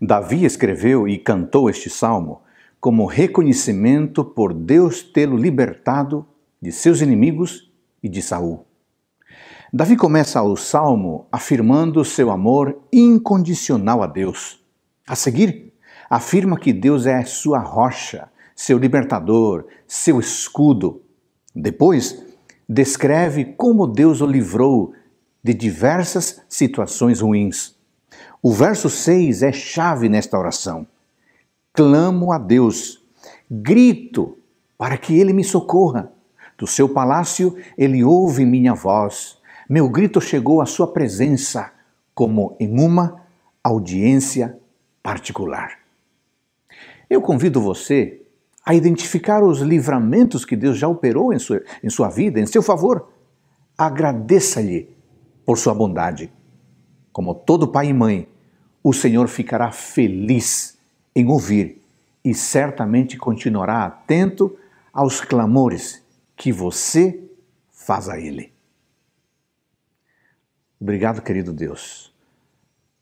Davi escreveu e cantou este salmo como reconhecimento por Deus tê-lo libertado de seus inimigos e de Saul. Davi começa o salmo afirmando seu amor incondicional a Deus. A seguir, afirma que Deus é sua rocha, seu libertador, seu escudo. Depois, descreve como Deus o livrou de diversas situações ruins. O verso 6 é chave nesta oração. Clamo a Deus, grito para que ele me socorra. Do seu palácio ele ouve minha voz. Meu grito chegou à sua presença, como em uma audiência particular. Eu convido você a identificar os livramentos que Deus já operou em sua, em sua vida, em seu favor. Agradeça-lhe por sua bondade. Como todo pai e mãe, o Senhor ficará feliz em ouvir e certamente continuará atento aos clamores que você faz a Ele. Obrigado, querido Deus.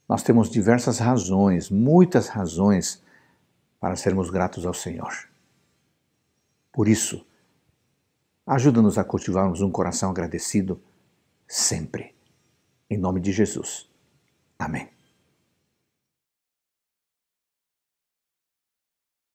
Nós temos diversas razões, muitas razões, para sermos gratos ao Senhor. Por isso, ajuda-nos a cultivarmos um coração agradecido sempre. Em nome de Jesus. Amén.